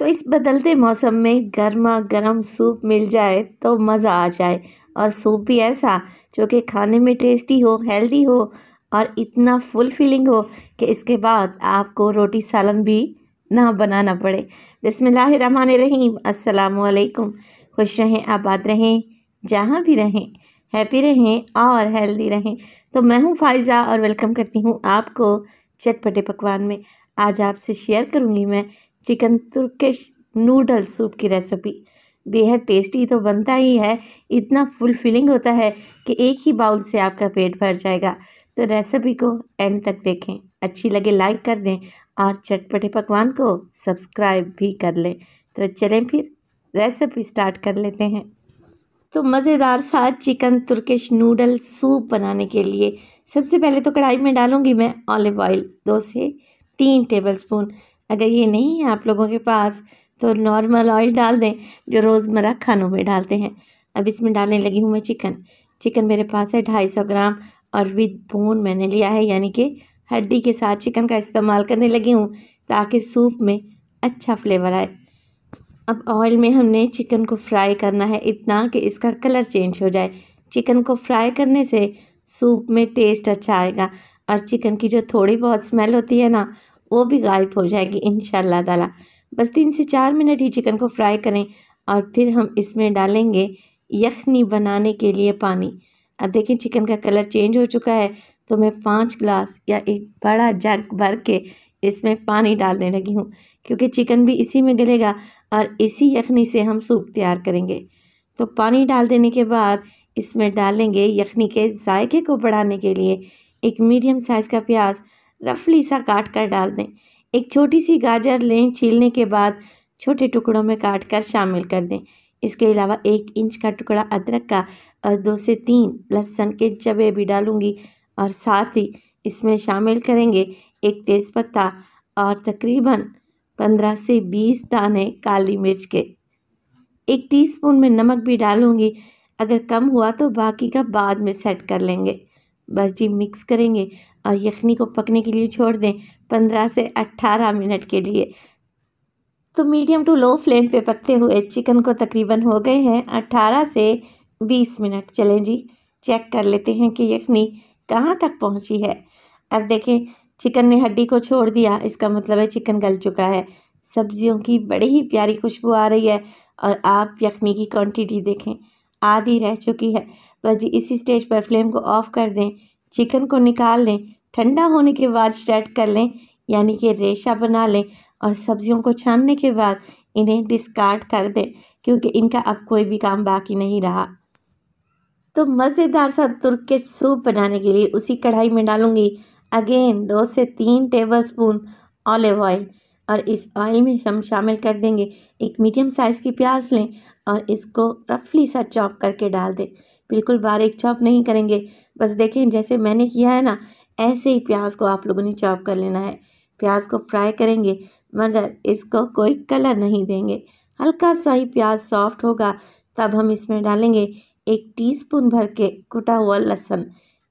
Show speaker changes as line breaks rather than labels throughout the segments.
तो इस बदलते मौसम में गर्मा गर्म सूप मिल जाए तो मज़ा आ जाए और सूप भी ऐसा जो कि खाने में टेस्टी हो हेल्दी हो और इतना फुल फीलिंग हो कि इसके बाद आपको रोटी सालन भी ना बनाना पड़े रहीम असलकुम खुश रहें आबाद रहें जहाँ भी रहें हैप्पी रहें और हेल्दी रहें तो मैं हूँ फाइज़ा और वेलकम करती हूँ आपको चटपटे पकवान में आज आपसे शेयर करूँगी मैं चिकन तुर्कश नूडल सूप की रेसिपी बेहद टेस्टी तो बनता ही है इतना फुलफिलिंग होता है कि एक ही बाउल से आपका पेट भर जाएगा तो रेसिपी को एंड तक देखें अच्छी लगे लाइक कर दें और चटपटे पकवान को सब्सक्राइब भी कर लें तो चलें फिर रेसिपी स्टार्ट कर लेते हैं तो मज़ेदार सा चिकन तुर्किश नूडल सूप बनाने के लिए सबसे पहले तो कढ़ाई में डालूंगी मैं ऑलिव ऑयल दो से तीन टेबलस्पून अगर ये नहीं है आप लोगों के पास तो नॉर्मल ऑयल डाल दें जो रोज़मर्रा खानों में डालते हैं अब इसमें डालने लगी हूँ मैं चिकन चिकन मेरे पास है ढाई सौ ग्राम और विद बोन मैंने लिया है यानी कि हड्डी के साथ चिकन का इस्तेमाल करने लगी हूँ ताकि सूप में अच्छा फ्लेवर आए अब ऑयल में हमने चिकन को फ्राई करना है इतना कि इसका कलर चेंज हो जाए चिकन को फ्राई करने से सूप में टेस्ट अच्छा आएगा और चिकन की जो थोड़ी बहुत स्मेल होती है ना वो भी गायब हो जाएगी इन ताला बस तीन से चार मिनट ही चिकन को फ्राई करें और फिर हम इसमें डालेंगे यखनी बनाने के लिए पानी अब देखें चिकन का कलर चेंज हो चुका है तो मैं पाँच ग्लास या एक बड़ा जग भर के इसमें पानी डालने लगी हूँ क्योंकि चिकन भी इसी में गलेगा और इसी यखनी से हम सूप तैयार करेंगे तो पानी डाल देने के बाद इसमें डालेंगे यखनी के जायके को बढ़ाने के लिए एक मीडियम साइज़ का प्याज रफली सा काट कर डाल दें एक छोटी सी गाजर लें छीलने के बाद छोटे टुकड़ों में काट कर शामिल कर दें इसके अलावा एक इंच का टुकड़ा अदरक का और दो से तीन लहसुन के जबे भी डालूंगी और साथ ही इसमें शामिल करेंगे एक तेज़पत्ता और तकरीबन पंद्रह से बीस दाने काली मिर्च के एक टीस्पून में नमक भी डालूंगी अगर कम हुआ तो बाकी का बाद में सेट कर लेंगे बस जी मिक्स करेंगे और यखनी को पकने के लिए छोड़ दें पंद्रह से अट्ठारह मिनट के लिए तो मीडियम टू लो फ्लेम पे पकते हुए चिकन को तकरीबन हो गए हैं अट्ठारह से बीस मिनट चलें जी चेक कर लेते हैं कि यखनी कहाँ तक पहुँची है अब देखें चिकन ने हड्डी को छोड़ दिया इसका मतलब है चिकन गल चुका है सब्जियों की बड़ी ही प्यारी खुशबू आ रही है और आप यखनी की क्वांटिटी देखें आधी रह चुकी है बस जी इसी स्टेज पर फ्लेम को ऑफ़ कर दें चिकन को निकाल लें ठंडा होने के बाद स्टेट कर लें यानी कि रेशा बना लें और सब्जियों को छानने के बाद इन्हें डिस्कार्ड कर दें क्योंकि इनका अब कोई भी काम बाकी नहीं रहा तो मज़ेदार सा तुर्क के सूप बनाने के लिए उसी कढ़ाई में डालूंगी अगेन दो से तीन टेबल स्पून ऑलिव ऑयल और इस ऑयल में हम शामिल कर देंगे एक मीडियम साइज़ की प्याज लें और इसको रफली सा चॉप करके डाल दें बिल्कुल बारीक चॉप नहीं करेंगे बस देखें जैसे मैंने किया है ना ऐसे ही प्याज को आप लोगों ने चॉप कर लेना है प्याज को फ्राई करेंगे मगर इसको कोई कलर नहीं देंगे हल्का सा ही प्याज सॉफ्ट होगा तब हम इसमें डालेंगे एक टीस्पून भर के कुटा हुआ लहसुन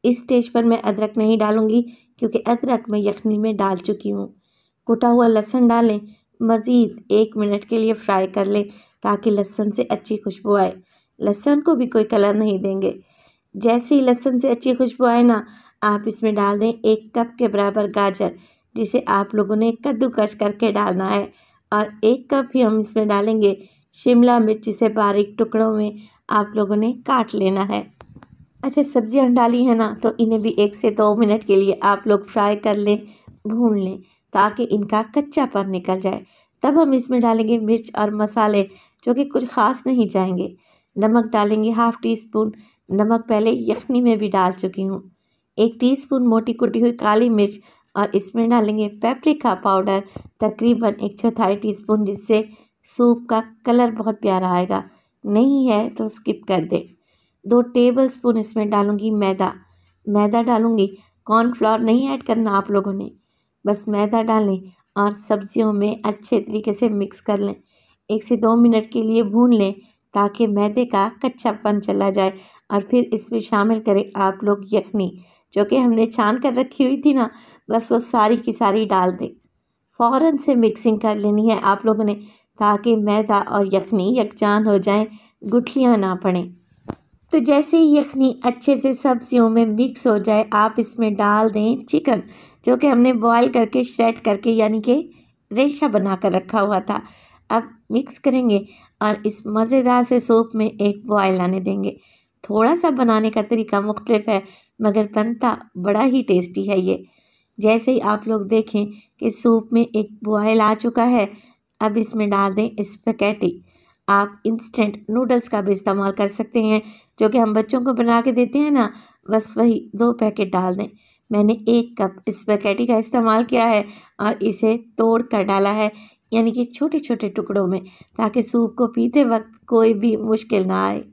इस स्टेज पर मैं अदरक नहीं डालूंगी क्योंकि अदरक मैं यखनी में डाल चुकी हूँ कुटा हुआ लहसुन डालें मज़ीद एक मिनट के लिए फ्राई कर लें ताकि लहसुन से अच्छी खुशबू आए लहसुन को भी कोई कलर नहीं देंगे जैसे ही लहसुन से अच्छी खुशबू आए ना आप इसमें डाल दें एक कप के बराबर गाजर जिसे आप लोगों ने कद्दूकश करके डालना है और एक कप ही हम इसमें डालेंगे शिमला मिर्च इसे बारीक टुकड़ों में आप लोगों ने काट लेना है अच्छा सब्जियां डाली है ना तो इन्हें भी एक से दो मिनट के लिए आप लोग फ्राई कर लें भून लें ताकि इनका कच्चापन निकल जाए तब हम इसमें डालेंगे मिर्च और मसाले जो कि कुछ ख़ास नहीं जाएंगे नमक डालेंगे हाफ़ टी स्पून नमक पहले यखनी में भी डाल चुकी हूँ एक टीस्पून मोटी कुटी हुई काली मिर्च और इसमें डालेंगे पेपरिका पाउडर तकरीबन एक चौथाई टीस्पून जिससे सूप का कलर बहुत प्यारा आएगा नहीं है तो स्किप कर दें दो टेबल स्पून इसमें डालूंगी मैदा मैदा डालूंगी कॉर्नफ्लावर नहीं ऐड करना आप लोगों ने बस मैदा डालें और सब्ज़ियों में अच्छे तरीके से मिक्स कर लें एक से दो मिनट के लिए भून लें ताकि मैदे का कच्चापन चला जाए और फिर इसमें शामिल करें आप लोग यखनी जो कि हमने छान कर रखी हुई थी ना बस वो सारी की सारी डाल दें फ़ौर से मिक्सिंग कर लेनी है आप लोगों ने ताकि मैदा और यखनी यकजान हो जाए गुठलियाँ ना पड़ें तो जैसे ही यखनी अच्छे से सब्जियों में मिक्स हो जाए आप इसमें डाल दें चिकन जो कि हमने बॉईल करके श्रेड करके यानी कि रेशा बना कर रखा हुआ था अब मिक्स करेंगे और इस मज़ेदार से सूप में एक बॉयल आने देंगे थोड़ा सा बनाने का तरीका मुख्तलिफ है मगर बनता बड़ा ही टेस्टी है ये जैसे ही आप लोग देखें कि सूप में एक बॉयल आ चुका है अब इसमें डाल दें स्पेकेटी आप इंस्टेंट नूडल्स का भी इस्तेमाल कर सकते हैं जो कि हम बच्चों को बना के देते हैं ना बस वही दो पैकेट डाल दें मैंने एक कप इस पैकेटी का इस्तेमाल किया है और इसे तोड़ कर डाला है यानी कि छोटे छोटे टुकड़ों में ताकि सूप को पीते वक्त कोई भी मुश्किल ना आए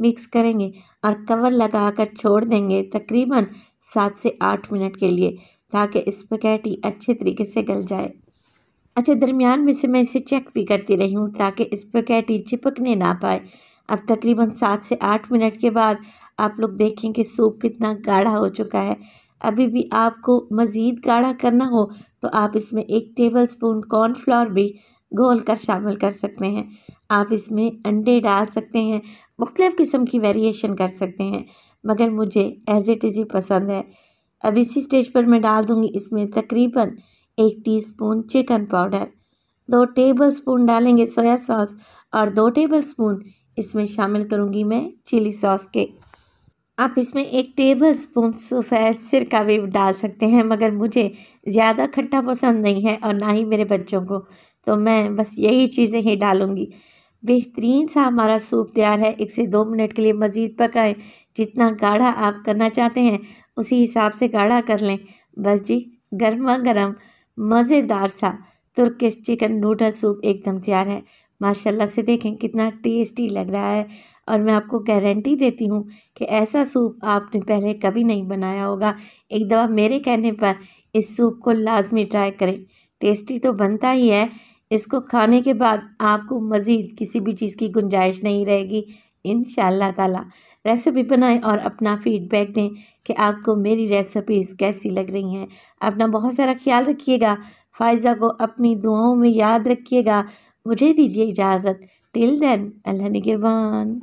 मिक्स करेंगे और कवर लगा कर छोड़ देंगे तकरीबन सात से आठ मिनट के लिए ताकि पैकेटी अच्छे तरीके से गल जाए अच्छा दरमियान में से मैं इसे चेक भी करती रही हूँ ताकि इस स्पगेटी चिपकने ना पाए अब तकरीबन सात से आठ मिनट के बाद आप लोग देखें कि सूप कितना गाढ़ा हो चुका है अभी भी आपको मज़ीद गाढ़ा करना हो तो आप इसमें एक टेबल स्पून कॉर्नफ्लोर भी घोल कर शामिल कर सकते हैं आप इसमें अंडे डाल सकते हैं मुख्तलिफ़ किस्म की वेरिएशन कर सकते हैं मगर मुझे एज़ इट इज़ ही पसंद है अब इसी स्टेज पर मैं डाल दूँगी इसमें तकरीबन एक टीस्पून चिकन पाउडर दो टेबलस्पून डालेंगे सोया सॉस और दो टेबलस्पून इसमें शामिल करूँगी मैं चिली सॉस के आप इसमें एक टेबल स्पून सफ़ेद सिरका भी डाल सकते हैं मगर मुझे ज़्यादा खट्टा पसंद नहीं है और ना ही मेरे बच्चों को तो मैं बस यही चीज़ें ही डालूँगी बेहतरीन सा हमारा सूप तैयार है एक से दो मिनट के लिए मज़ीद पकाएं जितना गाढ़ा आप करना चाहते हैं उसी हिसाब से गाढ़ा कर लें बस जी गर्मा गर्म मज़ेदार सा तुर्किश चिकन नूडल सूप एकदम तैयार है माशाल्लाह से देखें कितना टेस्टी लग रहा है और मैं आपको गारंटी देती हूँ कि ऐसा सूप आपने पहले कभी नहीं बनाया होगा एक दफ़ा मेरे कहने पर इस सूप को लाजमी ट्राई करें टेस्टी तो बनता ही है इसको खाने के बाद आपको मज़ीद किसी भी चीज़ की गुंजाइश नहीं रहेगी इन ताला रेसिपी बनाएं और अपना फीडबैक दें कि आपको मेरी रेसिपीज़ कैसी लग रही हैं अपना बहुत सारा ख्याल रखिएगा फायज़ा को अपनी दुआओं में याद रखिएगा मुझे दीजिए इजाज़त टिल देन अल्लाह निगेबान